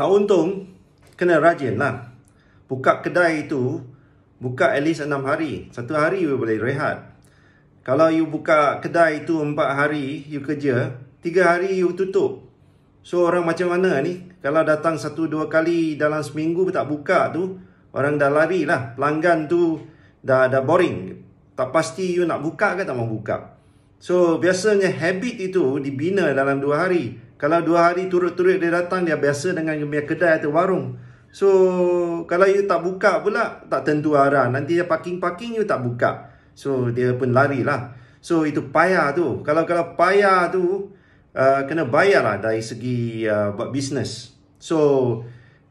tak untung, kena rajin lah. Buka kedai itu, buka at least enam hari. Satu hari you boleh rehat. Kalau you buka kedai itu empat hari, you kerja, tiga hari you tutup. So orang macam mana ni? Kalau datang satu dua kali dalam seminggu tak buka tu, orang dah lari lah. Pelanggan tu dah, dah boring. Tak pasti you nak buka ke tak mau buka. So biasanya habit itu dibina dalam dua hari. Kalau dua hari turut-turut dia datang Dia biasa dengan punya kedai atau warung So kalau you tak buka pula Tak tentu arah Nanti dia parking-parking you tak buka So dia pun larilah So itu payah tu Kalau kalau payah tu uh, Kena bayar lah dari segi uh, buat bisnes So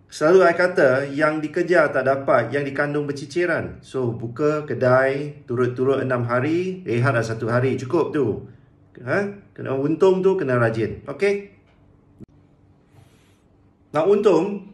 Selalu saya kata Yang dikejar tak dapat Yang dikandung berciciran So buka kedai Turut-turut 6 hari Rehat lah 1 hari Cukup tu ha? Kena untung tu kena rajin Okay nak untung,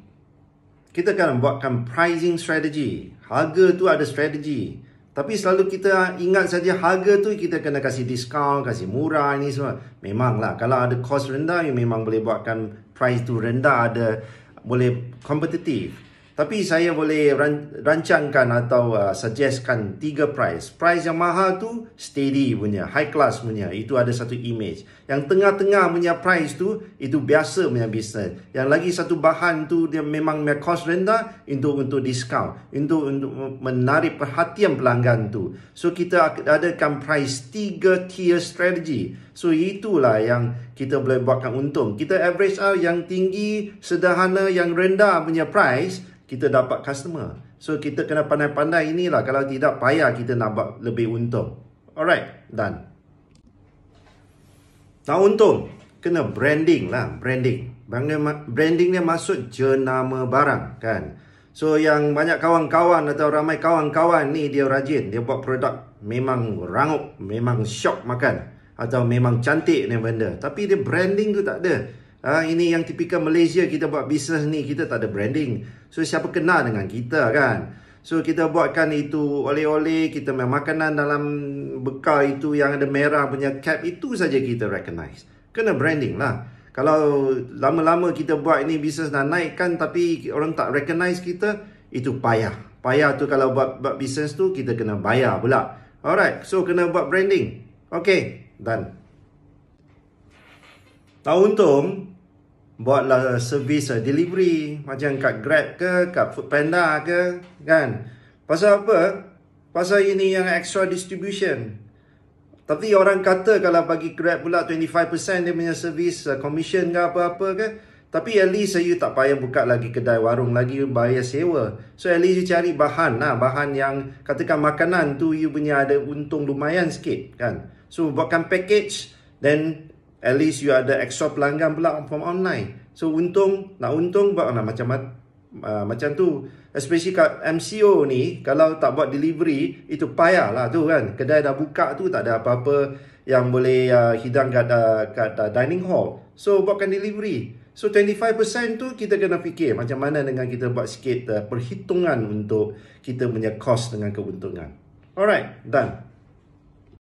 kita kan buatkan pricing strategy. Harga tu ada strategy. Tapi selalu kita ingat saja harga tu kita kena kasih discount, kasih murah ni semua. memang lah kalau ada cost rendah, you memang boleh buatkan price tu rendah ada boleh kompetitif. Tapi saya boleh ran, rancangkan atau uh, suggestkan tiga price. Price yang mahal tu steady punya, high class punya. Itu ada satu image. Yang tengah-tengah punya price tu itu biasa punya business. Yang lagi satu bahan tu dia memang me cost rendah untuk untuk discount, untuk untuk menarik perhatian pelanggan tu. So kita adakan price tiga tier strategy. So itulah yang kita boleh buatkan untung. Kita average out uh, yang tinggi, sederhana yang rendah punya price kita dapat customer. So kita kena pandai-pandai inilah kalau tidak payah kita nak lebih untung. Alright, done. Nak untung, kena branding lah, branding. Branding ni maksud jenama barang kan. So yang banyak kawan-kawan atau ramai kawan-kawan ni dia rajin, dia buat produk memang rangup, memang syok makan atau memang cantik ni benda. Tapi dia branding tu tak ada. Ha, ini yang tipikal Malaysia kita buat bisnes ni kita tak ada branding. So siapa kenal dengan kita kan? So kita buatkan itu oleh-oleh, kita main makanan dalam bekal itu yang ada merah punya cap itu saja kita recognize. Kena branding lah. Kalau lama-lama kita buat ini bisnes dah kan, tapi orang tak recognize kita, itu payah. Payah tu kalau buat, buat bisnes tu kita kena bayar pula. Alright, so kena buat branding. Okay, done. Tahun tu, Buatlah lah servis uh, delivery macam kat Grab ke, kat Foodpanda ke, kan? Pasal apa? Pasal ini yang extra distribution. Tapi orang kata kalau bagi Grab pula 25% dia punya servis uh, commission ke apa-apa ke, tapi at least uh, tak payah buka lagi kedai warung lagi bayar sewa. So at least you cari bahan lah, bahan yang katakan makanan tu you punya ada untung lumayan sikit, kan? So buatkan package then At least you ada extra pelanggan pula from online. So untung, nak untung buat nah, macam uh, macam tu. Especially kat MCO ni, kalau tak buat delivery, itu payah lah tu kan. Kedai dah buka tu, tak ada apa-apa yang boleh uh, hidang kat, uh, kat uh, dining hall. So buatkan delivery. So 25% tu kita kena fikir macam mana dengan kita buat sikit uh, perhitungan untuk kita punya cost dengan keuntungan. Alright, done.